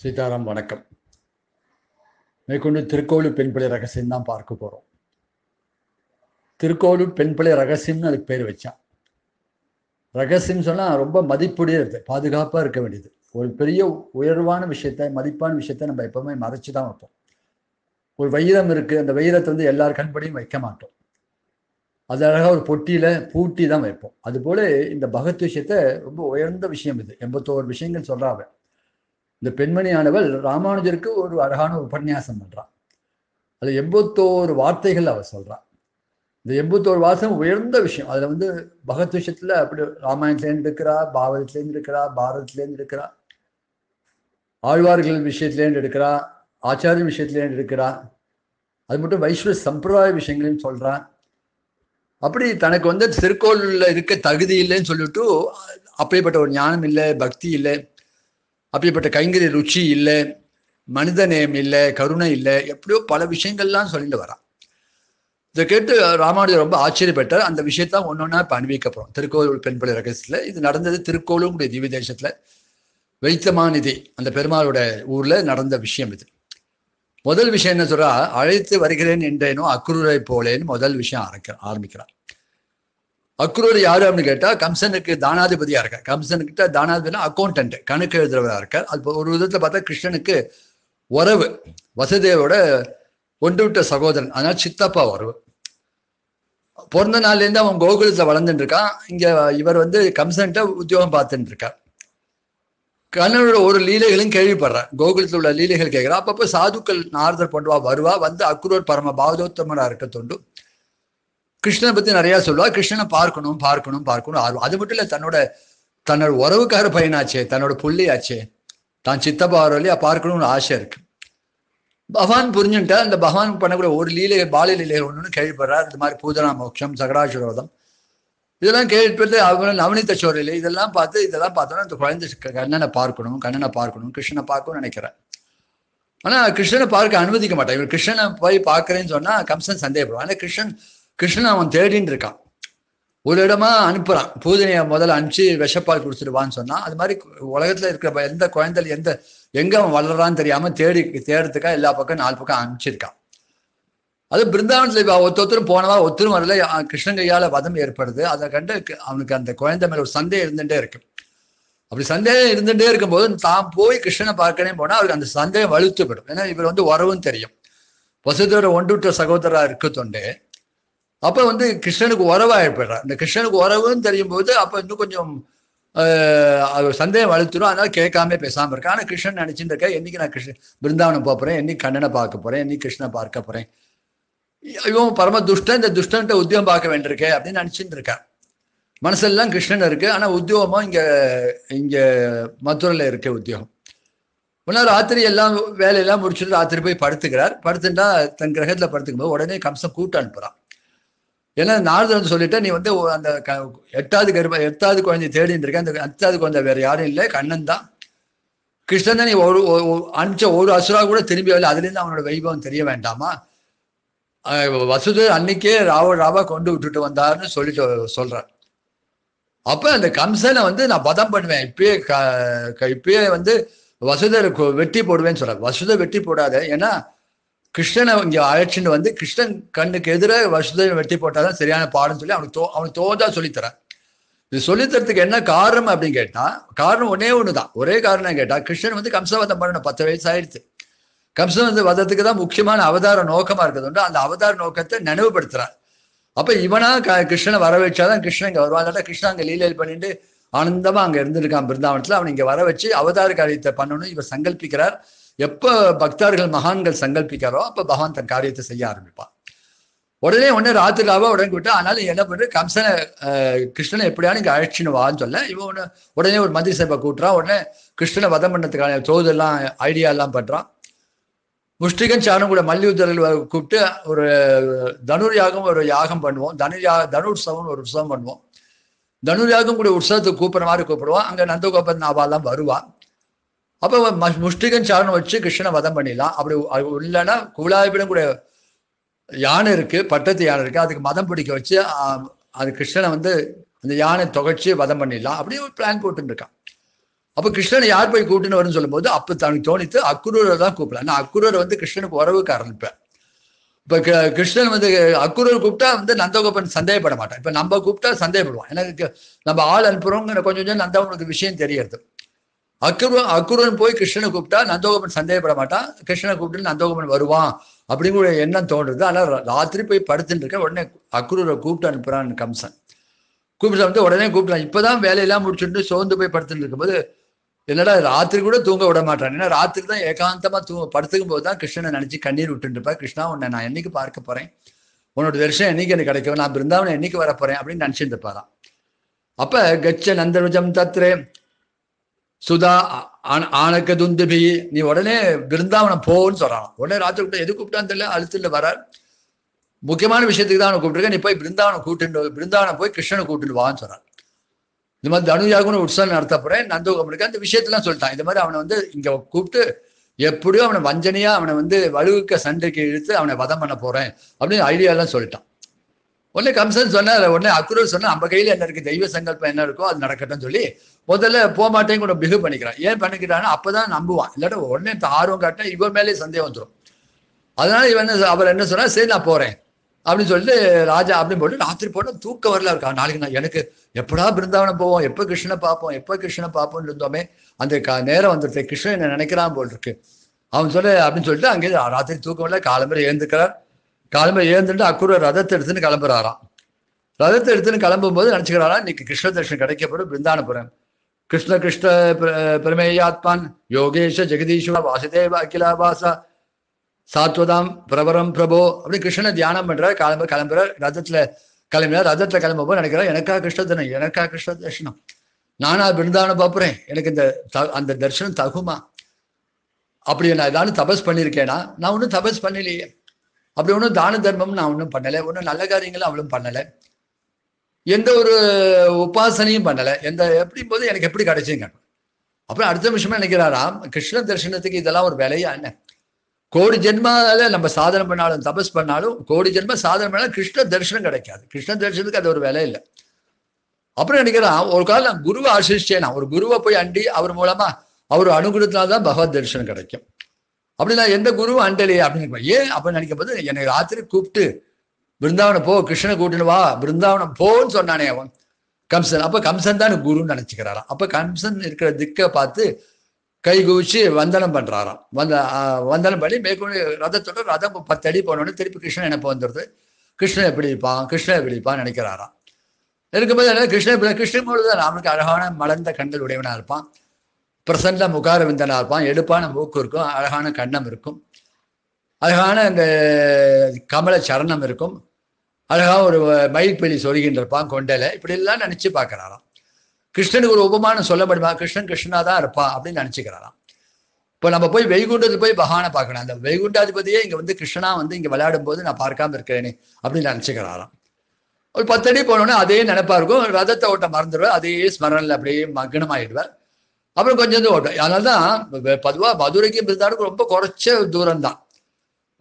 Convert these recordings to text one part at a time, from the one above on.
சீதாராம் வணக்கம் மேற்கொண்டு திருக்கோளு பெண்பிள்ளை ரகசியம் தான் பார்க்க போகிறோம் திருக்கோளு பெண்பிள்ளை ரகசியம்னு அதுக்கு பேர் வச்சான் ரகசியம் சொன்னா ரொம்ப மதிப்புடையது பாதுகாப்பாக இருக்க வேண்டியது ஒரு பெரிய உயர்வான விஷயத்த மதிப்பான விஷயத்த நம்ம எப்பவுமே மறைச்சு தான் வைப்போம் ஒரு வைரம் இருக்கு அந்த வைரத்தை வந்து எல்லார் கண்படியும் வைக்க மாட்டோம் அது அழகாக ஒரு பொட்டியில பூட்டி தான் வைப்போம் அதுபோல் இந்த பகத் விஷயத்த ரொம்ப உயர்ந்த விஷயம் இது எண்பத்தோரு விஷயங்கள் சொல்றாங்க இந்த பெண்மணியானவள் ராமானுஜருக்கு ஒரு அழகான உபன்யாசம் பண்றான் அது எண்பத்தோரு வார்த்தைகள் அவள் சொல்றான் இந்த எண்பத்தோரு வாசம் உயர்ந்த விஷயம் அதுல வந்து பகத் விஷயத்துல அப்படி ராமாயணத்துலேருந்து இருக்கிறா பாவத்திலேருந்து இருக்கிறா பாரதத்துலேருந்து இருக்கிறா ஆழ்வார்கள் விஷயத்துலேருந்து எடுக்கிறா ஆச்சாரிய விஷயத்துலேருந்து இருக்கிறா அது மட்டும் வைஷ்ணவ சம்பிரதாய விஷயங்களையும் சொல்றான் அப்படி தனக்கு வந்து திருக்கோளில் இருக்க தகுதி இல்லைன்னு சொல்லிட்டு அப்படிப்பட்ட ஒரு ஞானம் இல்லை பக்தி இல்லை அப்படிப்பட்ட கைங்கறி ருச்சி இல்லை மனித நேயம் இல்லை கருணை இல்லை எப்படியோ பல விஷயங்கள்லாம் சொல்லிட்டு வரான் இதை கேட்டு ராமானுஜர் ரொம்ப ஆச்சரியப்பட்டார் அந்த விஷயத்த ஒன்னொன்னா இப்போ அனுபவிக்கப்படுறோம் திருக்கோவில் பெண்பிள்ளை ரகசியத்தில் இது நடந்தது திருக்கோவிலுடைய திவ்ய தேசத்தில் வைத்தமாநிதி அந்த பெருமாளோட ஊர்ல நடந்த விஷயம் இது முதல் விஷயம் என்ன சொல்றா அழைத்து வருகிறேன் என்றேனோ அக்ரூரை போலேன்னு முதல் விஷயம் ஆரம்பிக்கிறார் அக்ரூர் யாரு அப்படின்னு கேட்டா கம்சனுக்கு தானாதிபதியா இருக்கார் கம்சனுக்கிட்ட தானாதிபதினா அக்கௌண்டன்ட் கணக்கு எழுதுறவரா இருக்கார் அது ஒரு விதத்துல பார்த்தா கிருஷ்ணனுக்கு உறவு வசதேவோட ஒன்று விட்ட சகோதரன் அதனால சித்தப்பா உறவு பிறந்த நாள்லேருந்து அவன் கோகுலத்தில் வளர்ந்துட்டு இருக்கான் இங்க இவர் வந்து கம்சன்கிட்ட உத்தியோகம் பார்த்துட்டு இருக்கார் கண்ணனோட ஒரு லீலைகளும் கேள்விப்படுறேன் கோகுலத்தில் உள்ள லீலைகள் கேட்கிறான் அப்பப்போ சாதுக்கள் நாரதர் பண்ணுவா வருவா வந்து அக்ரூர் பரம பாவதோத்தமரா இருக்க தொண்டு கிருஷ்ணனை பத்தி நிறைய சொல்லுவா கிருஷ்ணனை பார்க்கணும் பார்க்கணும் பார்க்கணும் ஆர்வம் அது மட்டும் இல்ல தன்னோட தன்னோட உறவுக்கார பையனாச்சே தன்னோட புள்ளியாச்சே தான் சித்தப்பா இல்லையா பார்க்கணும்னு ஆசை இருக்கு பகவான் புரிஞ்சுட்டா அந்த பகவான் பண்ணக்கூடிய ஒரு லீலை பால லீலைகள் ஒன்றுன்னு கேள்விப்படுறார் இந்த மாதிரி பூதனா மோட்சம் சகடாசுரோதம் இதெல்லாம் கேள்விப்பட்டு அவன் நவனித்த சோழில இதெல்லாம் பார்த்து இதெல்லாம் பார்த்தோன்னா அந்த குழந்தை கண்ணனை பார்க்கணும் கண்ணனை பார்க்கணும் கிருஷ்ணனை பார்க்கணும்னு நினைக்கிறேன் ஆனால் கிருஷ்ணனை பார்க்க அனுமதிக்க மாட்டேன் இவர் கிருஷ்ணனை போய் பார்க்குறேன்னு சொன்னால் கம்சன் சந்தேகப்படுவான் ஆனால் கிருஷ்ணன் கிருஷ்ணன் அவன் தேடின்னு இருக்கான் ஒரு இடமா அனுப்புறான் பூதனையை முதல்ல அனுப்பிச்சு விஷப்பால் கொடுத்துடுவான்னு சொன்னா அது மாதிரி உலகத்துல இருக்கிற எந்த குழந்தை எந்த எங்க அவன் வளர்றான்னு தெரியாம தேடி தேடுறதுக்கா எல்லா பக்கம் நாலு பக்கம் அனுப்பிச்சிருக்கான் அது பிருந்தாவனத்துல ஒத்த ஒத்தரும் போனவா ஒத்தரும் வரல கிருஷ்ணன் கையால வதம் ஏற்படுது அதை கண்டு அவனுக்கு அந்த குழந்தை மேல ஒரு சந்தேகம் இருந்துட்டே இருக்கு அப்படி சந்தேகம் இருந்துட்டே இருக்கும்போது தான் போய் கிருஷ்ணனை பார்க்கனே போனா அவருக்கு அந்த சந்தேகம் வலுத்துவிடும் ஏன்னா இவர் வந்து உறவும் தெரியும் வசுதோட ஒன்றுட்ட சகோதரா தொண்டே அப்போ வந்து கிருஷ்ணனுக்கு உறவாக ஏற்படுறான் இந்த கிருஷ்ணனுக்கு உறவுன்னு தெரியும் போது அப்போ இன்னும் கொஞ்சம் சந்தேகம் அழுத்துரும் அதனால கேட்காம பேசாமல் இருக்கேன் ஆனால் கிருஷ்ணன் நினச்சிட்டு இருக்க என்னைக்கு நான் கிருஷ்ண பிருந்தாவனம் போகிறேன் என்னைக்கு கண்ணனை பார்க்க போகிறேன் என்னைக்கு கிருஷ்ணன் பார்க்க போகிறேன் இவன் பரம துஷ்டன் இந்த துஷ்டன்ட்ட உத்தியோகம் பார்க்க வேண்டியிருக்கே அப்படின்னு நினச்சிட்டு இருக்கான் மனசெல்லாம் கிருஷ்ணன் இருக்குது ஆனால் உத்தியோகமாக இங்கே இங்கே மதுரையில் இருக்க உத்தியோகம் முன்னால் ராத்திரி எல்லாம் வேலையெல்லாம் முடிச்சுட்டு ராத்திரி போய் படுத்துக்கிறார் படுத்துட்டா தன் கிரகத்தில் படுத்துக்கும் போது உடனே கம்சம் கூட்டு அனுப்புகிறான் ஏன்னா நாரதன் சொல்லிட்டு நீ வந்து அந்த எட்டாவது கருப்ப எட்டாவது குழந்தை தேடிட்டு இருக்க அந்த எட்டாவது குழந்தை வேற யாரும் இல்லை கண்ணன் தான் கிருஷ்ணன் தான் நீ ஒரு அனுப்பிச்ச ஒரு அசுரா கூட திரும்பி வரல அதுலேருந்து அவனோட வைபவம் தெரிய வேண்டாமா வசுது அன்னைக்கே ராவ ராவா கொண்டு விட்டுட்டு வந்தாருன்னு சொல்லிட்டு சொல்றார் அப்ப அந்த கம்சனை வந்து நான் பதம் பண்ணுவேன் இப்பயே இப்பயே வந்து வசுதரை வெட்டி போடுவேன்னு சொல்றேன் வசுத வெட்டி போடாத ஏன்னா கிருஷ்ணனை இங்கே அழைச்சிட்டு வந்து கிருஷ்ணன் கண்ணுக்கு எதிராக வசுதேவன் வெட்டி போட்டாதான் சரியான பாடம்னு சொல்லி அவனுக்கு தோ அவனுக்கு தோதா சொல்லித்தரான் இது சொல்லித்தரத்துக்கு என்ன காரணம் அப்படின்னு கேட்டால் காரணம் ஒன்றே ஒன்று தான் ஒரே காரணம் கேட்டால் கிருஷ்ணன் வந்து கம்சவதம் பண்ணணும் பத்து வயசு ஆயிடுச்சு கம்சவந்த வதத்துக்கு தான் முக்கியமான அவதார நோக்கமாக இருக்கிறது அந்த அவதார நோக்கத்தை நினைவுபடுத்துறான் அப்போ இவனா க கிருஷ்ணனை வர வச்சாதான் கிருஷ்ணன் இங்கே வருவான் இல்லாட்டா கிருஷ்ணன் அங்கே லீலையில் பண்ணிட்டு ஆனந்தமாக அங்கே இருந்திருக்கான் பிருந்தாவனத்தில் அவன் இங்கே வர வச்சு அவதார காரியத்தை பண்ணணும் இவர் சங்கல்பிக்கிறார் எப்போ பக்தர்கள் மகான்கள் சங்கல்பிக்காரோ அப்போ பகவான் தன் காரியத்தை செய்ய ஆரம்பிப்பான் உடனே உடனே ராத்திராவா உடனே விட்டா அதனால என்ன பண்ணு கம்சனை கிருஷ்ணனை எப்படியானு இங்கே அழைச்சின்னு வான்னு சொல்ல இவன் உடனே உடனே ஒரு மந்திரி சபை கூட்டுறான் உடனே கிருஷ்ணனை வதம் பண்ணதுக்கான தோதெல்லாம் ஐடியா எல்லாம் பண்றான் முஷ்டிகன் சாரும் கூட மல்யுத்தர்கள் கூப்பிட்டு ஒரு தனுர் யாகம் ஒரு யாகம் பண்ணுவோம் தனு யா உற்சவம் ஒரு உற்சவம் பண்ணுவோம் தனுர் யாகம் கூட உற்சவத்துக்கு கூப்பிட்ற மாதிரி கூப்பிடுவோம் அங்கே நந்தகோபத் நாபாலாம் வருவான் அப்போ முஷ்டிகன் சாரணம் வச்சு கிருஷ்ணனை வதம் பண்ணிடலாம் அப்படி இல்லைன்னா கூலாபிலும் கூட யானை இருக்கு பட்டத்து யானை இருக்கு அதுக்கு மதம் பிடிக்க வச்சு அது கிருஷ்ணனை வந்து அந்த யானை தொகைச்சி வதம் பண்ணிடலாம் அப்படி ஒரு பிளான் போட்டுன்னு இருக்கான் அப்போ கிருஷ்ணனை யார் போய் கூட்டுன்னு வரும்னு சொல்லும்போது அப்போ தனக்கு தோணித்து அக்குரூரை தான் கூப்பிடலாம் நான் அக்குரூரை வந்து கிருஷ்ணனுக்கு ஆரம்பிப்பேன் இப்போ க கிருஷ்ணன் வந்து அக்குரூர் கூப்பிட்டா வந்து நந்தகோபன் சந்தேகப்பட மாட்டான் இப்போ நம்ம கூப்பிட்டா சந்தேகப்படுவான் எனக்கு நம்ம ஆள் அனுப்புகிறோங்கிற கொஞ்சம் கொஞ்சம் நந்தவனுக்கு விஷயம் தெரியறது அக்ருவன் அக்ருவன் போய் கிருஷ்ணனை கூப்பிட்டா நந்தோகமன் சந்தேகப்பட மாட்டான் கிருஷ்ணனை கூப்பிட்டு நந்தோகமன் வருவான் அப்படிங்கிற எண்ணம் தோன்றுது ஆனால் ராத்திரி போய் படுத்துட்டு இருக்க உடனே அக்ரூரை கூப்பிட்டு அனுப்புறான் கம்சன் கூப்பிட்டு வந்து உடனே கூப்பிட்டான் இப்போதான் வேலையெல்லாம் முடிச்சுட்டு சோர்ந்து போய் படுத்துட்டு இருக்கும்போது என்னடா ராத்திரி கூட தூங்க விட மாட்டான் ஏன்னா ராத்திரி தான் ஏகாந்தமாக தூங்க படுத்துக்கும் போது தான் கிருஷ்ணனை நினச்சி கண்ணீர் விட்டுட்டு இருப்பா கிருஷ்ணா உன்னை நான் என்னைக்கு பார்க்க போகிறேன் உன்னோட வருஷம் என்னைக்கு எனக்கு கிடைக்கும் நான் பிருந்தாவனை என்னைக்கு வர போகிறேன் அப்படின்னு நினச்சிட்டு அப்ப அப்போ கச்ச நந்தனுஜம் தத்ரே சுதா ஆனக்க துந்துபி நீ உடனே பிருந்தாவனம் போன்னு சொல்றான் உடனே ராத்திரி கூப்பிட்டா எது கூப்பிட்டான்னு தெரியல அழுத்தில் வரார் முக்கியமான விஷயத்துக்கு தான் அவனை கூப்பிட்டுருக்கேன் நீ போய் பிருந்தாவனம் கூட்டுன்னு பிருந்தாவனம் போய் கிருஷ்ணனை கூட்டுன்னு வான்னு சொல்றான் இந்த மாதிரி தனுஜாகுன்னு உற்சவம் நடத்த போறேன் நந்தகோபனுக்கு அந்த விஷயத்தெல்லாம் சொல்லிட்டான் இந்த மாதிரி அவனை வந்து இங்க கூப்பிட்டு எப்படியோ அவனை வஞ்சனையா அவனை வந்து வலுவுக்க சண்டைக்கு இழுத்து அவனை வதம் பண்ண போறேன் அப்படின்னு ஐடியாலாம் சொல்லிட்டான் உடனே கம்சன் சொன்னார் உடனே அக்ரூர் சொன்னால் நம்ம கையில் என்ன இருக்குது தெய்வ சங்கல்பம் என்ன இருக்கோ அது நடக்கட்டும் சொல்லி முதல்ல போகமாட்டேன் கூட பிகு பண்ணிக்கிறான் ஏன் பண்ணிக்கிறான்னா அப்போ தான் நம்புவான் இல்லாட்டா உடனே ஆர்வம் காட்டினா இவன் மேலே சந்தேகம் வந்துடும் அதனால இவன் அவர் என்ன சொன்னால் சரி நான் போகிறேன் அப்படின்னு சொல்லிட்டு ராஜா அப்படின்னு போட்டு ராத்திரி போட்டு தூக்க வரல இருக்கா நாளைக்கு நான் எனக்கு எப்படா பிருந்தாவனம் போவோம் எப்போ கிருஷ்ணனை பார்ப்போம் எப்போ கிருஷ்ணனை பார்ப்போம்னு இருந்தோமே அந்த க நேரம் வந்துடுது கிருஷ்ணன் என்ன நினைக்கிறான் போல் இருக்கு அவன் சொல்ல அப்படின்னு சொல்லிட்டு அங்கே ராத்திரி தூக்கம் இல்லை காலம்பரை எழுந்துக்கிறார் கிளம்ப ஏந்துட்டு அக்குரு ரதத்தை எடுத்துன்னு கிளம்புறாராம் ரதத்தை எடுத்துன்னு கிளம்பும்போது நினச்சிக்கிறாரா இன்னைக்கு கிருஷ்ண தர்ஷன் கிடைக்கப்படும் பிருந்தானபுரம் கிருஷ்ண கிருஷ்ண பிரமேயாத்மான் யோகேஷ ஜெகதீஸ்வர வாசுதேவ அகிலாபாசா சாத்வதாம் பிரபரம் பிரபோ அப்படின்னு கிருஷ்ணனை தியானம் பண்ற கிளம்ப கிளம்புற ரதத்தில் கிளம்பினார் ரதத்தில் போது நினைக்கிறார் எனக்கா கிருஷ்ண தினம் எனக்கா கிருஷ்ண தர்ஷனம் நானா பிருந்தானம் பாப்புறேன் எனக்கு இந்த அந்த தர்ஷனம் தகுமா அப்படி நான் ஏதாவது தபஸ் பண்ணியிருக்கேனா நான் ஒன்றும் தபஸ் பண்ணலையே அப்படி ஒன்றும் தான தர்மம் நான் ஒன்றும் பண்ணலை ஒன்றும் நல்ல காரியங்களும் அவளும் பண்ணலை எந்த ஒரு உபாசனையும் பண்ணலை எந்த எப்படி போது எனக்கு எப்படி கிடைச்சிங்க அப்புறம் அடுத்த விஷயமா நினைக்கிறாராம் கிருஷ்ண தரிசனத்துக்கு இதெல்லாம் ஒரு விலையா என்ன கோடி ஜென்மால நம்ம சாதனை பண்ணாலும் தபஸ் பண்ணாலும் கோடி ஜென்ம சாதனை பண்ணாலும் கிருஷ்ண தரிசனம் கிடைக்காது கிருஷ்ண தரிசனத்துக்கு அது ஒரு வேலை இல்லை அப்புறம் நினைக்கிறான் ஒரு காலம் நான் குருவை ஆசிரிச்சேனா நான் ஒரு குருவை போய் அண்டி அவர் மூலமா அவர் அனுகூலத்தினால்தான் பகவத் தரிசனம் கிடைக்கும் அப்படிலாம் எந்த குருவும் அண்டலையே அப்படின்னு ஏன் நினைக்கும் போது என்னை ராத்திரி கூப்பிட்டு பிருந்தாவனம் போ கிருஷ்ணனை கூட்டிட்டு வா பிருந்தாவனம் போன்னு சொன்னானே அவன் கம்சன் அப்ப கம்சன் தான் குருன்னு நினைச்சுக்கிறாராம் அப்ப கம்சன் இருக்கிற திக்கை பார்த்து கை குவிச்சு வந்தனம் பண்றாராம் வந்த வந்தனம் பண்ணி மேற்கொண்டு ரதத்தோட ரதம் பத்து அடி போனோடனே திருப்பி கிருஷ்ணன் எனக்கு வந்துடுது கிருஷ்ணன் எப்படி இருப்பான் கிருஷ்ணன் எப்படி இருப்பான்னு நினைக்கிறாராம் இருக்கும்போது கிருஷ்ணன் கிருஷ்ணன் பொழுது அவனுக்கு அழகான மலர்ந்த கண்கள் உடையவனா இருப்பான் பிரசன்ல முகார விந்தனா இருப்பான் எடுப்பான மூக்கு இருக்கும் அழகான கண்ணம் இருக்கும் அழகான அந்த கமல சரணம் இருக்கும் அழகாக ஒரு மயில்பெளி சொருகின்றிருப்பான் கொண்டலை இப்படிலாம் நினச்சி பார்க்குறாராம் கிருஷ்ணனுக்கு ஒரு உபமானம் சொல்ல முடியுமா கிருஷ்ணன் கிருஷ்ணா தான் இருப்பான் அப்படின்னு நினச்சிக்கிறாராம் இப்போ நம்ம போய் வைகுண்டத்தில் போய் பகவானை பார்க்கணும் அந்த வைகுண்டாதிபதியே இங்கே வந்து கிருஷ்ணா வந்து இங்கே விளையாடும் போது நான் பார்க்காம இருக்கிறேனே அப்படின்னு நினச்சிக்கிறாராம் ஒரு பத்தடி போனோன்னே அதே நினைப்பா இருக்கும் ரதத்தை ஓட்ட மறந்துடுவேன் அதே ஸ்மரணில் அப்படியே மக்னமாயிடுவேன் அப்புறம் கொஞ்சம் வந்து ஓட்டும் அதனால தான் பொதுவாக மதுரைக்கும் பிருந்தாடுக்கும் ரொம்ப குறைச்ச தூரம் தான்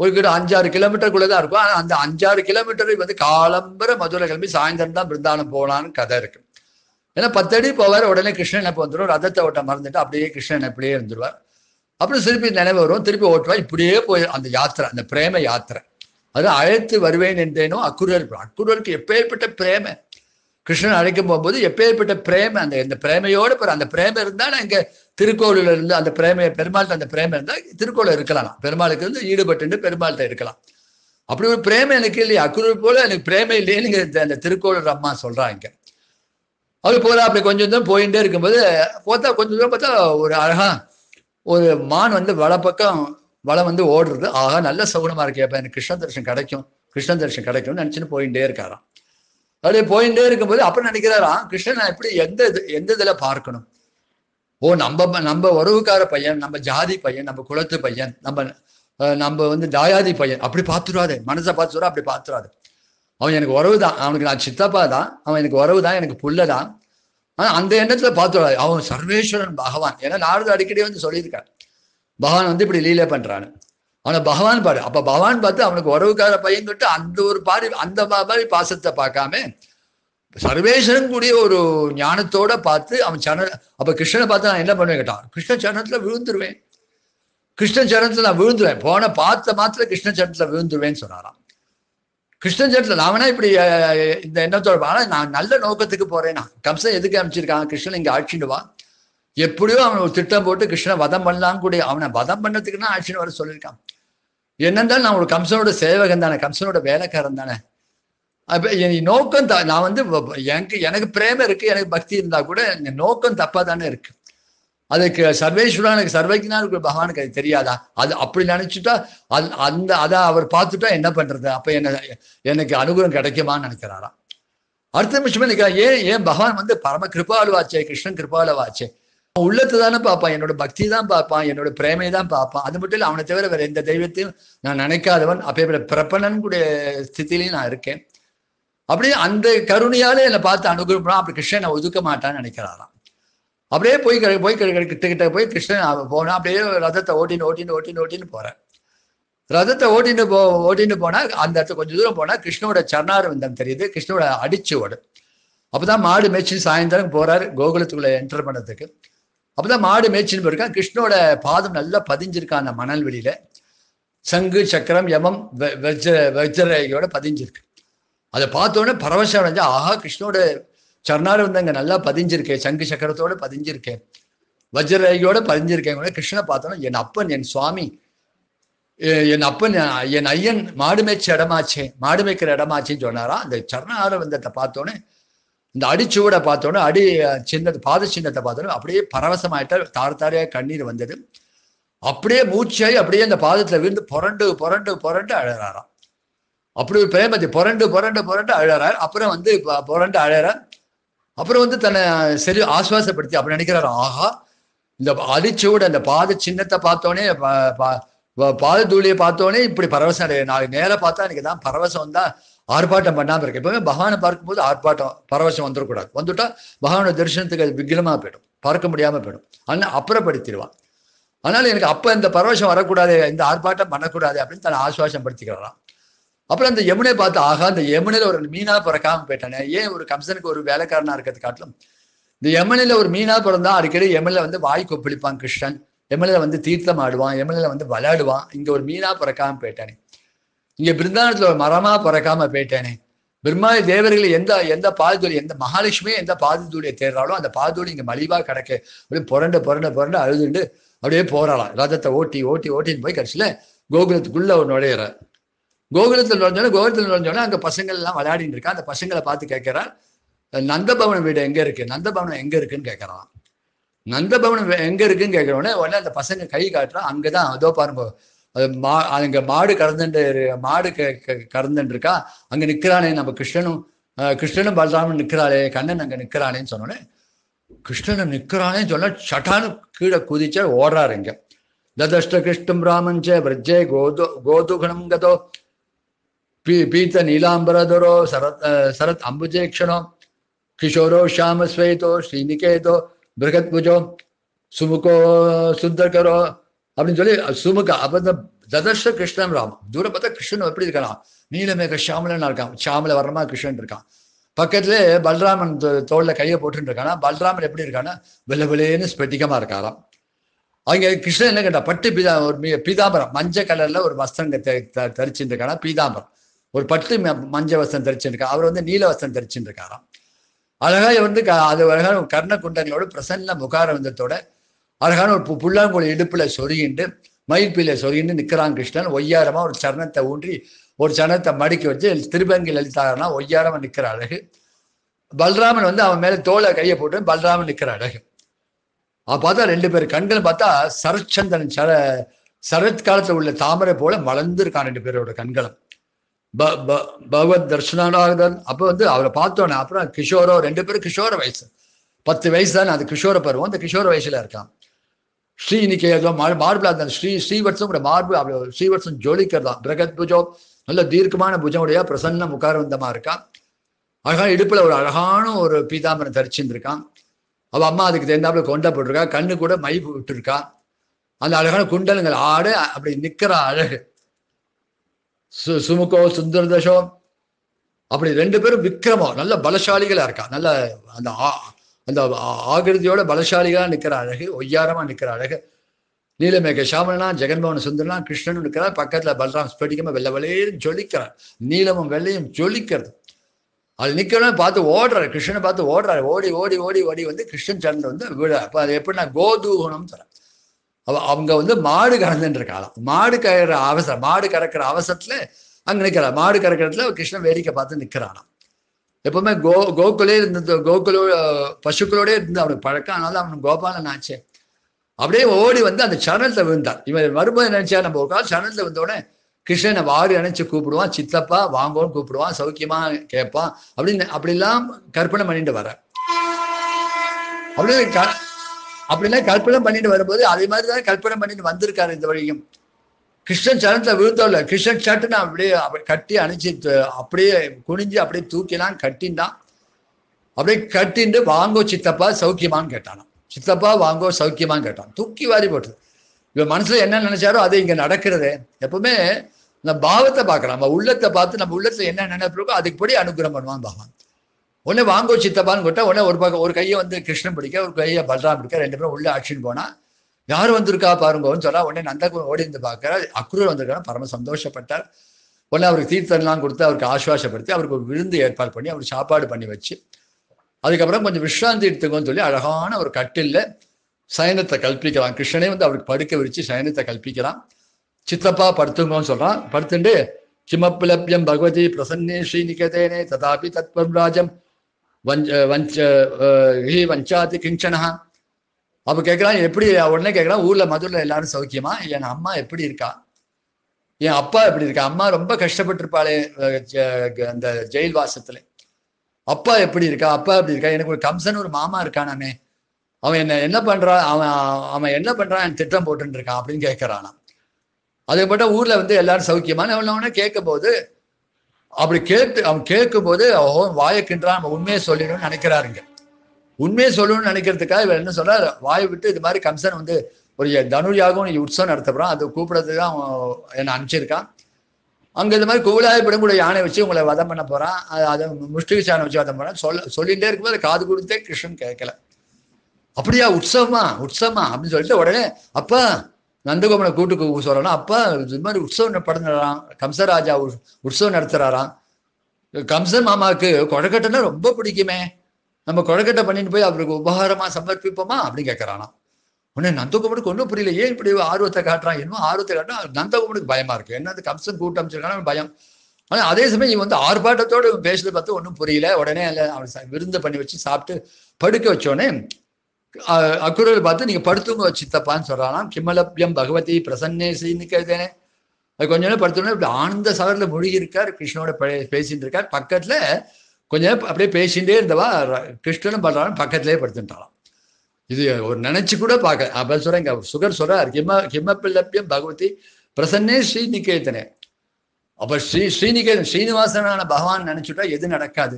ஒரு கிட்ட அஞ்சாறு கிலோமீட்டருக்குள்ளே தான் இருக்கும் ஆனால் அந்த அஞ்சாறு கிலோமீட்டருக்கு வந்து காலம்புற மதுரை கிளம்பி சாயந்தரம் தான் பிருந்தாவனம் போகலான்னு கதை இருக்கு ஏன்னா பத்தடி போவார் உடனே கிருஷ்ணன் இப்போ வந்துடும் ரதத்தை ஓட்ட மறந்துட்டு அப்படியே கிருஷ்ணன் அப்படியே இருந்துருவார் அப்புறம் திருப்பி நினைவு வரும் திருப்பி ஓட்டுவா இப்படியே போய் அந்த யாத்திரை அந்த பிரேம யாத்திரை அது அழைத்து வருவேன் என்றேனோ அக்குருவர் அக்குருவருக்கு எப்பேற்பட்ட பிரேமை கிருஷ்ணன் அழைக்கும் போகும்போது எப்பேற்பட்ட பிரேம அந்த இந்த பிரேமையோடு பிற அந்த பிரேமை இருந்தால் நான் இங்கே திருக்கோவிலில் இருந்து அந்த பிரேமையை பெருமாள் அந்த பிரேமை இருந்தால் திருக்கோவில் இருக்கலாம் பெருமாளுக்கு வந்து ஈடுபட்டு பெருமாள்கிட்ட இருக்கலாம் அப்படி ஒரு பிரேமை எனக்கு இல்லையா அக்குரு போல எனக்கு பிரேமை இல்லையேன்னு அந்த திருக்கோவில் அம்மா சொல்கிறாங்க அது போல அப்படி கொஞ்சம் தூரம் போயிட்டே இருக்கும்போது பார்த்தா கொஞ்சம் தூரம் பார்த்தா ஒரு அழகா ஒரு மான் வந்து பக்கம் வளம் வந்து ஓடுறது ஆகா நல்ல சகுனமா இருக்கு எனக்கு கிருஷ்ண தரிசனம் கிடைக்கும் கிருஷ்ண தரிசனம் கிடைக்கும்னு நினச்சின்னு போயிட்டே இருக்காராம் அப்படியே போயிட்டே இருக்கும்போது அப்புறம் நினைக்கிறாராம் கிருஷ்ணன் எப்படி எந்த இது எந்த இதுல பார்க்கணும் ஓ நம்ம நம்ம உறவுக்கார பையன் நம்ம ஜாதி பையன் நம்ம குலத்து பையன் நம்ம நம்ம வந்து தாயாதி பையன் அப்படி பார்த்துடாது மனசை பார்த்துடா அப்படி பார்த்துடாது அவன் எனக்கு உறவு தான் அவனுக்கு நான் சித்தப்பா தான் அவன் எனக்கு உறவு தான் எனக்கு புள்ளதான் தான் ஆனா அந்த எண்ணத்துல பார்த்துடாது அவன் சர்வேஸ்வரன் பகவான் ஏன்னா நாரது அடிக்கடி வந்து சொல்லியிருக்கான் பகவான் வந்து இப்படி லீலே பண்றான்னு அவனை பகவான் பாரு அப்ப பகவான் பார்த்து அவனுக்கு உறவுக்கார பையன்கிட்ட அந்த ஒரு பாரி அந்த மாதிரி பாசத்தை பார்க்காம சர்வேஸ்வரன் கூடிய ஒரு ஞானத்தோட பார்த்து அவன் சரண அப்ப கிருஷ்ணனை பார்த்து நான் என்ன பண்ணுவேன் கேட்டான் கிருஷ்ண சரணத்துல விழுந்துருவேன் கிருஷ்ண சரணத்துல நான் விழுந்துருவேன் போன பார்த்த மாத்திர கிருஷ்ண சரணத்துல விழுந்துருவேன்னு சொன்னாராம் கிருஷ்ண சரணத்துல நானா இப்படி இந்த எண்ணத்தோட ஆனா நான் நல்ல நோக்கத்துக்கு போறேன் நான் கம்சம் எதுக்கு அனுப்பிச்சிருக்கான் கிருஷ்ணன் இங்க ஆட்சிடுவான் எப்படியோ அவன் ஒரு திட்டம் போட்டு கிருஷ்ணன் வதம் பண்ணலாம் கூடிய அவனை வதம் பண்ணதுக்குன்னா ஆட்சின்னு வர சொல்லியிருக்கான் என்னென்றால் நான் ஒரு கம்சனோட சேவகன் தானே கம்சனோட வேலைக்காரன் தானே அப்ப என் நோக்கம் த நான் வந்து எனக்கு எனக்கு பிரேம இருக்குது எனக்கு பக்தி இருந்தால் கூட என் நோக்கம் தப்பாக தானே இருக்குது அதுக்கு சர்வேஸ்வரன் எனக்கு இருக்கிற பகவானுக்கு அது தெரியாதா அது அப்படி நினச்சிட்டா அது அந்த அதை அவர் பார்த்துட்டா என்ன பண்ணுறது அப்போ என்ன எனக்கு அனுகூலம் கிடைக்குமான்னு நினைக்கிறாரா அடுத்த நிமிஷமே நினைக்கிறான் ஏன் ஏன் பகவான் வந்து பரம கிருபாலுவாச்சே கிருஷ்ணன் கிருபாலுவாச்சே உள்ளத்தை தானே பார்ப்பான் என்னோட பக்தி தான் பார்ப்பான் என்னோட பிரேமையை தான் பார்ப்பான் அது மட்டும் இல்லை அவனை தவிர வேற எந்த தெய்வத்தையும் நான் நினைக்காதவன் போல பிரபணன் கூடிய ஸ்தித்திலையும் நான் இருக்கேன் அப்படியே அந்த கருணையாலே என்னை பார்த்து அனுகிரகம் அப்படி கிருஷ்ணனை ஒதுக்க மாட்டான்னு நினைக்கிறாராம் அப்படியே போய் போய் கிட்ட கிட்ட போய் கிருஷ்ணன் போனேன் அப்படியே ரதத்தை ஓட்டின்னு ஓட்டின்னு ஓட்டின்னு ஓட்டின்னு போறேன் ரதத்தை ஓட்டின்னு போ ஓட்டின்னு போனா அந்த இடத்துல கொஞ்சம் தூரம் போனா கிருஷ்ணோட சரணாரவிந்தம் தெரியுது கிருஷ்ணோட ஓடு அப்பதான் மாடு மேய்ச்சி சாயந்தரம் போறாரு கோகுலத்துக்குள்ள என்டர் பண்ணதுக்கு அப்பதான் மாடு மேய்ச்சின்னு போயிருக்கான் கிருஷ்ணோட பாதம் நல்லா பதிஞ்சிருக்கான் அந்த மணல் வெளியில சங்கு சக்கரம் யமம் வஜ்ர பதிஞ்சிருக்கு அதை பார்த்தோன்னே பரவசம் அடைஞ்சா ஆஹா கிருஷ்ணோட வந்து அங்கே நல்லா பதிஞ்சிருக்கேன் சங்கு சக்கரத்தோட பதிஞ்சிருக்கேன் வஜ்ரயோட பதிஞ்சிருக்கேன் கூட கிருஷ்ணனை பார்த்தோன்னா என் அப்பன் என் சுவாமி என் அப்பன் என் ஐயன் மாடு மேய்ச்ச இடமாச்சே மாடு மேய்க்கிற இடமாச்சேன்னு சொன்னாரா அந்த சரணார வந்தத்தை பார்த்தோன்னே இந்த அடிச்சுவடை பார்த்தோன்னே அடி சின்னத்தை பாத சின்னத்தை பார்த்தோன்னே அப்படியே பரவசமாயிட்டால் தார் தாரையாக கண்ணீர் வந்தது அப்படியே மூச்சாயி அப்படியே அந்த பாதத்தில் விழுந்து புரண்டு புரண்டு புரண்டு அழறாராம் அப்படி ஒரு பிரேமதி புரண்டு புரண்டு புரண்டு அழகிறார் அப்புறம் வந்து புரண்டு அழறார் அப்புறம் வந்து தன்னை சரி ஆஸ்வாசப்படுத்தி அப்படி நினைக்கிறாரு ஆஹா இந்த அடிச்சோடு அந்த பாத சின்னத்தை பார்த்தோன்னே பாத தூளியை பார்த்தோன்னே இப்படி பரவசம் நாளைக்கு நேராக பார்த்தா எனக்கு தான் பரவசம் தான் ஆர்ப்பாட்டம் பண்ணாமல் இருக்கு எப்பவுமே பகவானை பார்க்கும்போது ஆர்ப்பாட்டம் பரவசம் வந்துடக்கூடாது வந்துட்டா பகவானோட தரிசனத்துக்கு அது விக்னமாக போயிடும் பார்க்க முடியாமல் போயிடும் ஆனால் அப்புறப்படுத்திடுவான் அதனால எனக்கு அப்போ இந்த பரவசம் வரக்கூடாது இந்த ஆர்ப்பாட்டம் பண்ணக்கூடாது அப்படின்னு தன்னை ஆசுவாசம் படுத்திக்கிறாராம் அப்புறம் அந்த யமுனை பார்த்து ஆகா அந்த யமுனையில் ஒரு மீனாக பிறக்காம போயிட்டானே ஏன் ஒரு கம்சனுக்கு ஒரு வேலைக்காரனாக இருக்கிறது காட்டிலும் இந்த யமுனையில் ஒரு மீனாக பிறந்தா அடிக்கடி யமுனில் வந்து வாய் கொப்பளிப்பான் கிருஷ்ணன் யமுனில் வந்து தீர்த்தம் ஆடுவான் யமுனில் வந்து விளையாடுவான் இங்கே ஒரு மீனாக பிறக்காம போயிட்டானே இங்க பிருந்தாவனத்துல ஒரு மரமா பிறக்காம போயிட்டேனே பிரம்மாதி தேவர்கள் எந்த எந்த பாதத்தோடு எந்த மகாலட்சுமி எந்த பாதத்தோடைய தேர்றாலும் அந்த பாதத்தோடு இங்க மலிவா கிடக்க அப்படியே புரண்ட புரண்ட புரண்ட அழுதுண்டு அப்படியே போறாளாம் ரதத்தை ஓட்டி ஓட்டி ஓட்டின்னு போய் கடைசியில கோகுலத்துக்குள்ள அவர் நுழையிறார் கோகுலத்தில் நுழைஞ்சோட கோகுலத்தில் நுழைஞ்சோடனே அங்க பசங்கள் எல்லாம் விளையாடிட்டு இருக்கா அந்த பசங்களை பார்த்து கேட்கிறா நந்தபவன வீடு எங்க இருக்கு நந்தபவனம் எங்க இருக்குன்னு கேட்கறான் நந்தபவனம் எங்க இருக்குன்னு கேட்கிறோடனே உடனே அந்த பசங்க கை காட்டுறான் அங்கதான் அதோ பாருங்க அது மா அங்கே மாடு கறந்துட்டு மாடு க கறந்துட்டு இருக்கா அங்கே நிற்கிறானே நம்ம கிருஷ்ணனும் கிருஷ்ணனும் பலராமன் நிற்கிறாளே கண்ணன் அங்க நிக்கிறானேன்னு சொன்னோன்னே கிருஷ்ணன் நிற்கிறானேன்னு சொன்னா சட்டான்னு கீழே குதிச்சா ஓடுறாரு இங்க ததஷ்ட கிருஷ்ணம் ராமஞ்ச பிரஜே கோது கோதுகணம் கதோ பீ பீத்த நீலாம்பரதரோ சரத் சரத் அம்புஜேக்ஷனோ கிஷோரோ ஷாமஸ்வேதோ ஸ்ரீநிகேதோ பிருகத்புஜோ சுமுகோ சுந்தர்கரோ அப்படின்னு சொல்லி சுமுகா அப்போ இந்த ததர்ஷ கிருஷ்ணன் ராமம் தூரம் பார்த்தா கிருஷ்ணன் எப்படி இருக்கலாம் நீலமேக ஷாமலன்னா இருக்கான் ஷாமல வர்ணமா கிருஷ்ணன் இருக்கான் பக்கத்துல பல்ராமன் தோல்ல கையை போட்டுட்டு இருக்கானா பல்ராமன் எப்படி இருக்கானா வெள்ள வெள்ளையன்னு ஸ்பெட்டிகமா இருக்காராம் அவங்க கிருஷ்ணன் என்ன கேட்டா பட்டு பீதா ஒரு பீதாம்பரம் மஞ்சள் கலர்ல ஒரு வஸ்திரம் தரிச்சுட்டு இருக்கானா பீதாம்பரம் ஒரு பட்டு மஞ்ச வஸ்திரம் தரிச்சுட்டு அவர் வந்து நீல வஸ்திரம் தரிச்சுட்டு அழகா வந்து க அது அழகா கர்ண குண்டங்களோட பிரசன்ன முகாரவந்தத்தோட அழகான ஒரு புல்லாங்குழல் இடுப்பில் சொருகிண்டு மயில்பில சொருகிண்டு நிற்கிறான் கிருஷ்ணன் ஒய்யாரமாக ஒரு சரணத்தை ஊன்றி ஒரு சரணத்தை மடிக்க வச்சு திருபங்கி லலிதாரனா ஒய்யாரமாக நிற்கிற அழகு பல்ராமன் வந்து அவன் மேலே தோலை கையை போட்டு பல்ராமன் நிற்கிற அழகு அப்போ பார்த்தா ரெண்டு பேர் கண்கள் பார்த்தா சரச்சந்திரன் சர சரத் உள்ள தாமரை போல மலர்ந்துருக்கான் ரெண்டு பேரோட கண்களும் ப பகவத் தர்ஷனானாகதன் அப்போ வந்து அவரை பார்த்தோன்னே அப்புறம் கிஷோரோ ரெண்டு பேரும் கிஷோர வயசு பத்து வயசு தானே அது கிஷோர பருவம் அந்த கிஷோர வயசுல இருக்கான் ஸ்ரீ இன்னைக்கு ஏதோ மார்பிள் அந்த ஸ்ரீ ஸ்ரீவத்சங்கிற மார்பு அப்படி ஸ்ரீவத்சன் தான் பிரகத் புஜோ நல்ல தீர்க்கமான புஜமுடைய பிரசன்ன முகாரந்தமா இருக்கான் அழகான இடுப்புல ஒரு அழகான ஒரு பீதாம்பரம் தரிச்சிருந்திருக்கான் அவள் அம்மா அதுக்கு தெரிந்தாப்புல கொண்டா போட்டிருக்கா கண்ணு கூட மை விட்டுருக்கா அந்த அழகான குண்டலங்கள் ஆடு அப்படி நிக்கிற அழகு சு சுமுகோ சுந்தரதோ அப்படி ரெண்டு பேரும் விக்ரமோ நல்ல பலசாலிகளா இருக்கா நல்ல அந்த அந்த ஆகிருதியோட பலசாலிகளாக நிற்கிற அழகு ஒய்யாரமாக நிற்கிற அழகு நீலமேக சாமனா ஜெகன்மோகன் சுந்தரனா கிருஷ்ணன் இருக்கிறார் பக்கத்தில் பலராம் ஸ்படிக்கமாக வெள்ள வெள்ளையும் ஜொலிக்கிறார் நீலமும் வெள்ளையும் ஜொலிக்கிறது அது நிற்கணும் பார்த்து ஓடுறாரு கிருஷ்ணனை பார்த்து ஓடுறாரு ஓடி ஓடி ஓடி ஓடி வந்து கிருஷ்ணன் சரண் வந்து விட அப்போ அது எப்படின்னா கோதூகுணம் தரேன் அவ அவங்க வந்து மாடு கறந்துன்ற காலம் மாடு கறக்கிற அவசரம் மாடு கறக்கிற அவசரத்தில் அங்கே நிற்கிறார் மாடு கறக்கிற கிருஷ்ணன் வேடிக்கை பார்த்து நிற்கிறானாம் எப்பவுமே கோ கோகுலே இருந்தது கோகுலோ பசுக்களோட இருந்து அவனுக்கு பழக்கம் அதனால அவனுக்கு கோபாலன் ஆச்சு அப்படியே ஓடி வந்து அந்த சரணத்தில் விழுந்தான் இவன் வரும்போது நினைச்சா நம்ம ஒரு காலம் சரணத்தில் வந்தோடனே கிருஷ்ணனை வாரி அணைச்சு கூப்பிடுவான் சித்தப்பா வாங்கோன்னு கூப்பிடுவான் சௌக்கியமா கேட்பான் அப்படின்னு அப்படிலாம் கற்பனை பண்ணிட்டு வர அப்படின்னு அப்படிலாம் கற்பனை பண்ணிட்டு வரும்போது அதே மாதிரி தான் கற்பனை பண்ணிட்டு வந்திருக்காரு இந்த வழியும் கிருஷ்ணன் சரணத்தில் விழுத்தவில்ல கிருஷ்ணன் நான் அப்படியே கட்டி அணைச்சி அப்படியே குனிஞ்சு அப்படியே தூக்கினான் கட்டின்டான் அப்படியே கட்டிண்டு வாங்கோ சித்தப்பா சௌக்கியமான்னு கேட்டானான் சித்தப்பா வாங்கோ சௌக்கியமான்னு கேட்டான் தூக்கி வாரி போட்டது இவன் மனசுல என்ன நினைச்சாரோ அது இங்க நடக்கிறது எப்பவுமே நம்ம பாவத்தை பார்க்கலாம் நம்ம உள்ளத்தை பார்த்து நம்ம உள்ளத்துல என்ன நினைப்பிருக்கோ அதுக்கு படி அனுகிரகம் பண்ணுவான் பகவான் உடனே வாங்கோ சித்தப்பான்னு கேட்டா உடனே ஒரு பக்கம் ஒரு கையை வந்து கிருஷ்ணன் பிடிக்க ஒரு கையை பலராம் பிடிக்க ரெண்டு பேரும் உள்ள ஆக்ஷன் போனா யார் வந்திருக்கா பாருங்கோன்னு சொன்னா உடனே நந்தகுமன் ஓடி இருந்து பார்க்கிறார் அக்ரூர் வந்திருக்கா பரம சந்தோஷப்பட்டார் உடனே அவருக்கு தீர்த்தம்லாம் கொடுத்து அவருக்கு ஆசுவாசப்படுத்தி அவருக்கு ஒரு விருந்து ஏற்பாடு பண்ணி அவருக்கு சாப்பாடு பண்ணி வச்சு அதுக்கப்புறம் கொஞ்சம் விஷ்ராந்தி எடுத்துக்கோன்னு சொல்லி அழகான ஒரு கட்டில்ல சயனத்தை கல்பிக்கலாம் கிருஷ்ணனே வந்து அவருக்கு படுக்க விரிச்சு சயனத்தை கல்பிக்கலாம் சித்தப்பா படுத்துங்கன்னு சொல்றான் படுத்துண்டு கிமப்பிலப்யம் பகவதி பிரசன்னே ஸ்ரீநிகதேனே ததாபி தத்வம் ராஜம் வஞ்ச வஞ்ச வஞ்சாதி கிஞ்சனா அப்போ கேட்கறான் எப்படி உடனே கேட்கறான் ஊரில் மதுரில் எல்லாரும் சௌக்கியமா என் அம்மா எப்படி இருக்கா என் அப்பா எப்படி இருக்கா அம்மா ரொம்ப கஷ்டப்பட்டிருப்பாளே அந்த ஜெயில் வாசத்துல அப்பா எப்படி இருக்கா அப்பா எப்படி இருக்கா எனக்கு ஒரு கம்சன் ஒரு மாமா இருக்கானாமே அவன் என்ன என்ன பண்றான் அவன் அவன் என்ன பண்றான் திட்டம் போட்டு இருக்கான் அப்படின்னு கேட்கறானா மட்டும் ஊர்ல வந்து எல்லாரும் சௌக்கியமான அவனவன கேட்கும் போது அப்படி கேட்டு அவன் கேட்கும் போது அவன் வாயக்கின்றான் அவன் உண்மையை சொல்லிடும் நினைக்கிறாருங்க உண்மையை சொல்லணும்னு நினைக்கிறதுக்காக இவர் என்ன சொன்னார் வாய் விட்டு இது மாதிரி கம்சன் வந்து ஒரு தனுர்யாகவும் நீ உற்சவம் நடத்தப்படுறான் அதை கூப்பிடறதுக்கு தான் என்னை அனுப்பிச்சிருக்கான் அங்கே இந்த மாதிரி கோவிலாயப்படும் கூட யானை வச்சு உங்களை வதம் பண்ண போகிறான் அதை முஷ்டிக்கு யானை வச்சு வதம் போறான் சொல்ல சொல்லிகிட்டே இருக்கும்போது காது கொடுத்தே கிருஷ்ணன் கேட்கல அப்படியா உற்சவமா உற்சவமா அப்படின்னு சொல்லிட்டு உடனே அப்பா நந்தகோமனை கூட்டுக்கு சொல்லலாம் அப்பா இது மாதிரி உற்சவம் படம் கம்சராஜா உற்சவம் நடத்துகிறாராம் கம்சன் மாமாவுக்கு கொழக்கட்டைன்னா ரொம்ப பிடிக்குமே நம்ம குழக்கட்ட பண்ணிட்டு போய் அவருக்கு உபகாரமா சமர்ப்பிப்போமா அப்படின்னு கேட்கறானா உடனே நந்தகுமனுக்கு ஒன்றும் புரியல ஏன் இப்படி ஆர்வத்தை காட்டுறான் என்ன ஆர்வத்தை காட்டினா நந்தகுமனுக்கு பயமா இருக்கு என்ன கம்சன் கூட்டம் சொல்லுறாங்க பயம் ஆனா அதே சமயம் இவன் வந்து ஆர்ப்பாட்டத்தோடு இவன் பேசுறது பார்த்து ஒன்றும் புரியல உடனே அவன் விருந்த பண்ணி வச்சு சாப்பிட்டு படுக்க வச்சோடனே அக்குரல் பார்த்து நீங்க படுத்துங்க வச்சுத்தப்பான்னு சொல்றானா கிம்மலப்யம் பகவதி பிரசன்னே செய்யு கேட்டேனே அது கொஞ்ச நேரம் படுத்தோடனே இப்படி ஆனந்த சகரில் மூழ்கி இருக்கார் கிருஷ்ணோட பேசிட்டு இருக்கார் பக்கத்துல கொஞ்சம் நேரம் அப்படியே பேசிகிட்டே இருந்தவா கிருஷ்ணனும் பலராமன் பக்கத்திலே படுத்துட்டாளாம் இது ஒரு நினைச்சு கூட பார்க்க அப்ப இங்கே சுகர் சொல்றார் கிம்ம கிம்மப்பிள்ளப்பியம் பகவதி பிரசன்னே ஸ்ரீநிகேதனே அப்போ ஸ்ரீ ஸ்ரீநிகேதன் ஸ்ரீனிவாசனான பகவான் நினைச்சுட்டா எது நடக்காது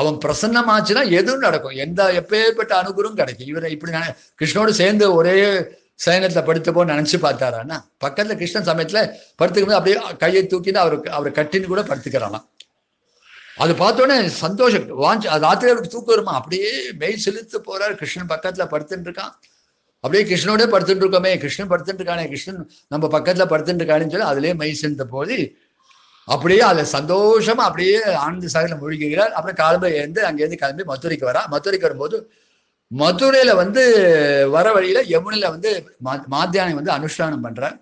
அவன் பிரசன்னமாச்சுன்னா எதுவும் நடக்கும் எந்த எப்பேற்பட்ட அனுகூலம் கிடைக்கும் இவரை இப்படி கிருஷ்ணோடு சேர்ந்து ஒரே படுத்து போ நினைச்சு பார்த்தாரான்னா பக்கத்தில் கிருஷ்ணன் சமயத்தில் படுத்துக்கும்போது அப்படியே கையை தூக்கிட்டு அவருக்கு அவர் கட்டின்னு கூட படுத்துக்கிறானா அது பார்த்தோன்னே சந்தோஷம் வாஞ்சி ராத்திரி அவருக்கு தூக்கம் வருமா அப்படியே மெய் செலுத்து போறார் கிருஷ்ணன் பக்கத்துல படுத்துட்டு இருக்கான் அப்படியே கிருஷ்ணனோட படுத்துட்டு இருக்கோமே கிருஷ்ணன் படுத்துட்டு இருக்கானே கிருஷ்ணன் நம்ம பக்கத்துல படுத்துட்டு இருக்கானேன்னு சொல்லி அதுலயே மெய் செலுத்த போது அப்படியே அதில் சந்தோஷமா அப்படியே ஆனந்த சாகரில் மூழ்கிறார் அப்புறம் காலம்பை இருந்து அங்கேருந்து கிளம்பி மதுரைக்கு வரா மதுரைக்கு வரும்போது மதுரையில வந்து வர வழியில யமுனில வந்து மாத்தியானம் வந்து அனுஷ்டானம் பண்றார்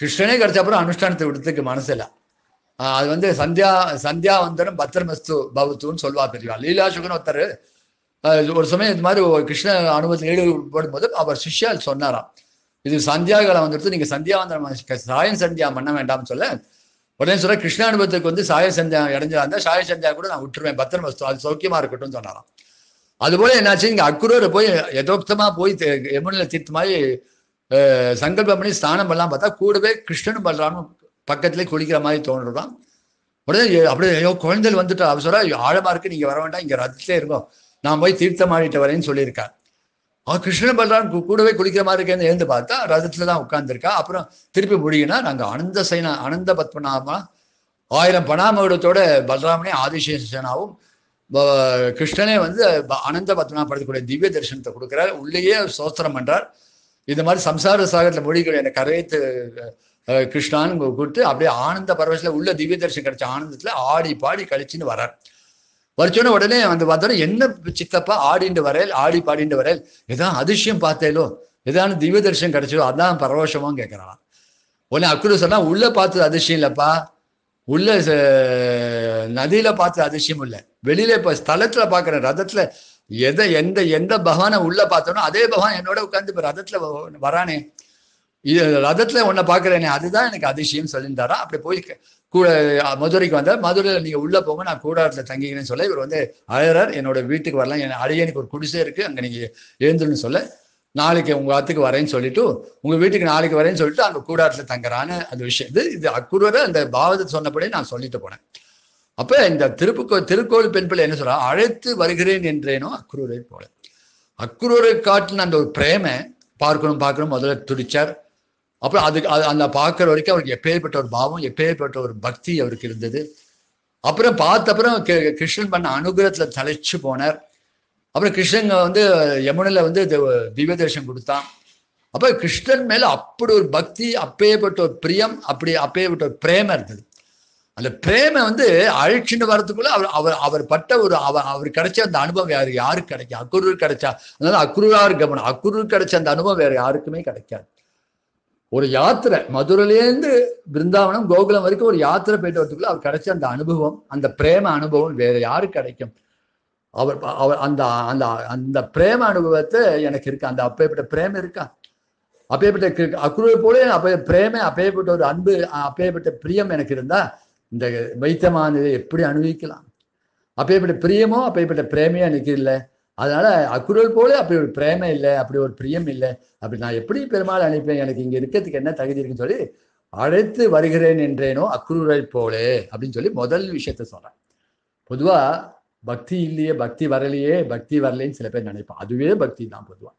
கிருஷ்ணனே கிடைச்ச அப்புறம் அனுஷ்டானத்தை மனசு இல்லை அது வந்து சந்தியா சந்தியா வந்தனும் பத்திரமஸ்து பவத்துன்னு சொல்வா பெரியவா லீலா ஒருத்தர் ஒரு சமயம் இது மாதிரி கிருஷ்ண அனுபவத்தில் ஈடுபடும் போது அவர் சிஷ்யா சொன்னாராம் இது சந்தியா காலம் வந்துடுத்து நீங்க சந்தியா வந்த சாயம் சந்தியா பண்ண வேண்டாம்னு சொல்ல உடனே சொல்ல கிருஷ்ண அனுபவத்துக்கு வந்து சாய சந்தியா இடைஞ்சலா இருந்தால் சாய சந்தியா கூட நான் விட்டுருவேன் பத்திரமஸ்து அது சௌக்கியமா இருக்கட்டும்னு சொன்னாராம் அதுபோல என்னாச்சு இங்க அக்குரோரை போய் எதோக்தமா போய் யமுனில தீர்த்த மாதிரி சங்கல்பம் பண்ணி ஸ்தானம் பண்ணலாம் பார்த்தா கூடவே கிருஷ்ணனும் பலராமும் பக்கத்துலேயே குளிக்கிற மாதிரி தோன்றது உடனே அப்படியே ஐயோ குழந்தைகள் வந்துட்டு அவர் சொல்ல ஆழமா இருக்கு நீங்க வர வேண்டாம் இங்க ரத்தத்திலே இருக்கோம் நான் போய் தீர்த்தமாடிட்டு வரேன்னு சொல்லியிருக்கா அவன் கிருஷ்ண பலரான் கூடவே குளிக்கிற மாதிரி இருக்கேன்னு எழுந்து பார்த்தா ரதத்துல தான் உட்காந்துருக்கா அப்புறம் திருப்பி முடியினா நாங்கள் அனந்த சைனா அனந்த பத்மநாபா ஆயிரம் பணாமகுடத்தோட பலராமனே ஆதிசேஷனாவும் கிருஷ்ணனே வந்து அனந்த பத்மநாப படத்துக்குரிய திவ்ய தரிசனத்தை கொடுக்குறாரு உள்ளேயே சோஸ்திரம் பண்றார் இந்த மாதிரி சம்சார சாகரத்தில் மொழிகள் என்னை கரையத்து கிருஷ்ணான்னு கூப்பிட்டு அப்படியே ஆனந்த பரவசில் உள்ள திவ்ய தரிசனம் கிடைச்ச ஆனந்தத்தில் ஆடி பாடி கழிச்சுன்னு வரார் வரிச்சோடனே உடனே அந்த பார்த்தோன்னா என்ன சித்தப்பா ஆடிண்டு வரையல் ஆடி பாடிண்டு வரையல் ஏதாவது அதிசயம் பார்த்தேலோ ஏதாவது திவ்ய தரிசனம் கிடைச்சதோ அதான் பரவசமாக கேட்குறான் உடனே அக்குரு சொன்னால் உள்ள பார்த்தது அதிசயம் இல்லைப்பா உள்ள நதியில பார்த்தது அதிசயம் இல்லை வெளியில இப்போ ஸ்தலத்துல பார்க்குறேன் ரதத்துல எதை எந்த எந்த பகவானை உள்ள பார்த்தோனோ அதே பகவான் என்னோட உட்காந்து இப்போ ரதத்துல வரானே இது ரதத்துல உன்னை பார்க்குறேனே அதுதான் எனக்கு அதிசயம் சொல்லியிருந்தாரா அப்படி போய் கூட மதுரைக்கு வந்தால் மதுரையில் நீங்கள் உள்ளே போங்க நான் கூடாரத்தில் தங்கிக்கிறேன்னு சொல்ல இவர் வந்து அழகர் என்னோட வீட்டுக்கு வரலாம் என் எனக்கு ஒரு குடிசை இருக்குது அங்கே நீங்கள் எழுந்துன்னு சொல்ல நாளைக்கு உங்கள் ஆத்துக்கு வரேன்னு சொல்லிட்டு உங்கள் வீட்டுக்கு நாளைக்கு வரேன்னு சொல்லிட்டு அங்கே கூடாரத்தில் தங்குறான்னு அந்த விஷயம் இது இது அக்குருவரை அந்த பாவத்தை சொன்னபடியே நான் சொல்லிட்டு போனேன் அப்போ இந்த திருப்புக்கோ திருக்கோவில் பெண் பிள்ளை என்ன சொல்கிறா அழைத்து வருகிறேன் என்றேனோ அக்குரூரை போல அக்குரூரை காட்டின அந்த ஒரு பிரேமை பார்க்கணும் பார்க்கணும் முதல்ல துடிச்சார் அப்புறம் அதுக்கு அது அந்த பார்க்குற வரைக்கும் அவருக்கு எப்பேற்பட்ட ஒரு பாவம் எப்பேற்பட்ட ஒரு பக்தி அவருக்கு இருந்தது அப்புறம் பார்த்த அப்புறம் கிருஷ்ணன் பண்ண அனுகிரகத்தில் தலைச்சு போனார் அப்புறம் கிருஷ்ணங்க வந்து யமுனில் வந்து திவ்ய கொடுத்தான் அப்போ கிருஷ்ணன் மேலே அப்படி ஒரு பக்தி அப்பேற்பட்ட ஒரு பிரியம் அப்படி அப்பேற்பட்ட ஒரு பிரேம இருந்தது அந்த பிரேமை வந்து அழிச்சுன்னு வரதுக்குள்ள அவர் அவர் அவர் பட்ட ஒரு அவர் அவர் கிடைச்ச அந்த அனுபவம் யாரு யாருக்கு கிடைக்கும் அக்குரு கிடைச்சா அதனால அக்குருரார் கவனம் அக்குரு கிடைச்ச அந்த அனுபவம் வேற யாருக்குமே கிடைக்காது ஒரு யாத்திரை மதுரையிலேருந்து பிருந்தாவனம் கோகுலம் வரைக்கும் ஒரு யாத்திரை போயிட்டு வரத்துக்குள்ள அவர் கிடைச்ச அந்த அனுபவம் அந்த பிரேம அனுபவம் வேற யாரு கிடைக்கும் அவர் அவர் அந்த அந்த அந்த பிரேம அனுபவத்தை எனக்கு இருக்கு அந்த அப்பேற்பட்ட பிரேம இருக்கா அப்பேற்பட்ட அக்குருவை போல அப்ப பிரேம அப்பேற்பட்ட ஒரு அன்பு அப்பேற்பட்ட பிரியம் எனக்கு இருந்தா இந்த வைத்தமானதை எப்படி அனுபவிக்கலாம் அப்பேற்பட்ட பிரியமோ அப்பேற்பட்ட பிரேமையோ எனக்கு இல்லை அதனால அக்குரல் போல அப்படி ஒரு பிரேம இல்லை அப்படி ஒரு பிரியம் இல்லை அப்படி நான் எப்படி பெருமாள் அழைப்பேன் எனக்கு இங்க இருக்கிறதுக்கு என்ன தகுதி இருக்குன்னு சொல்லி அழைத்து வருகிறேன் என்றேனோ அக்குரல் போலே அப்படின்னு சொல்லி முதல் விஷயத்த சொல்றேன் பொதுவா பக்தி இல்லையே பக்தி வரலையே பக்தி வரலைன்னு சில பேர் நினைப்பான் அதுவே பக்தி தான் பொதுவா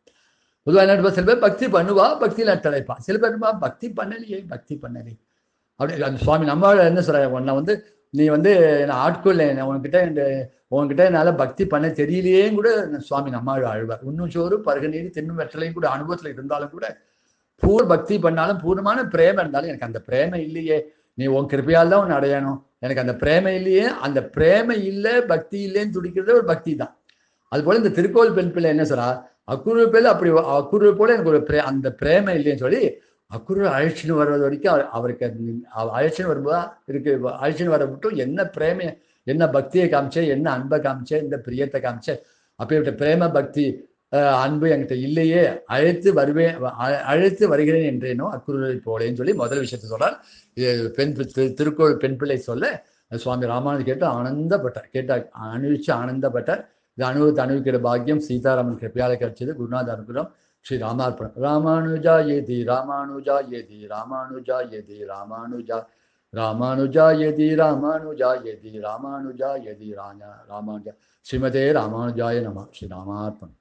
பொதுவாக என்ன சில பேர் பக்தி பண்ணுவா பக்தியில் தலைப்பான் சில பேர் பக்தி பண்ணலையே பக்தி பண்ணலையே அப்படி அந்த சுவாமி நம்மளால என்ன சொல்ற ஒன்றை வந்து நீ வந்து என்ன ஆட்கொள்ள என்ன உன்கிட்ட இந்த உன்கிட்ட என்னால் பக்தி பண்ண தெரியலையே கூட சுவாமி நம்மாழ்வு அழுவார் இன்னும் சோறு நீர் தின்னும் வெற்றலையும் கூட அனுபவத்தில் இருந்தாலும் கூட பூர் பக்தி பண்ணாலும் பூர்ணமான பிரேமை இருந்தாலும் எனக்கு அந்த பிரேமை இல்லையே நீ உன் கிருப்பையால் தான் உன்னை அடையணும் எனக்கு அந்த பிரேமை இல்லையே அந்த பிரேமை இல்லை பக்தி இல்லைன்னு துடிக்கிறது ஒரு பக்தி தான் அதுபோல் இந்த திருக்கோவில் பெண் பிள்ளை என்ன சொல்றா அக்குருவை பேர் அப்படி அக்குருவை போல எனக்கு ஒரு பிரே அந்த பிரேமை இல்லைன்னு சொல்லி அக்குரு அழைச்சின்னு வர்றது வரைக்கும் அவருக்கு அழைச்சின்னு வரும்போது இருக்கு அழைச்சின்னு வர மட்டும் என்ன பிரேம என்ன பக்தியை காமிச்சே என்ன அன்பை காமிச்சே இந்த பிரியத்தை காமிச்சே அப்பேற்பட்ட பிரேம பக்தி அன்பு என்கிட்ட இல்லையே அழைத்து வருவேன் அழைத்து வருகிறேன் என்றேனோ அக்குருளை போலேன்னு சொல்லி முதல் விஷயத்தை சொன்னார் பெண் திருக்கோள் பெண் பிள்ளை சொல்ல சுவாமி ராமானு கேட்டு ஆனந்தப்பட்டார் கேட்டார் அனுபவிச்சு ஆனந்தப்பட்டார் இது அனுபவத்தை அனுபவிக்கிற பாக்கியம் சீதாராமன் கிருப்பையால் கிடைச்சது குருநாத அனுகிரம் श्री रामार्पण रामानुजा यदि रामानुजा यदि रामानुजा यदि रामानुजा रामानुजा यदि रामानुजा यदि रामानुजा यदि राजा रामानुजा श्रीमते रामानुजाय नमः श्री रामार्पण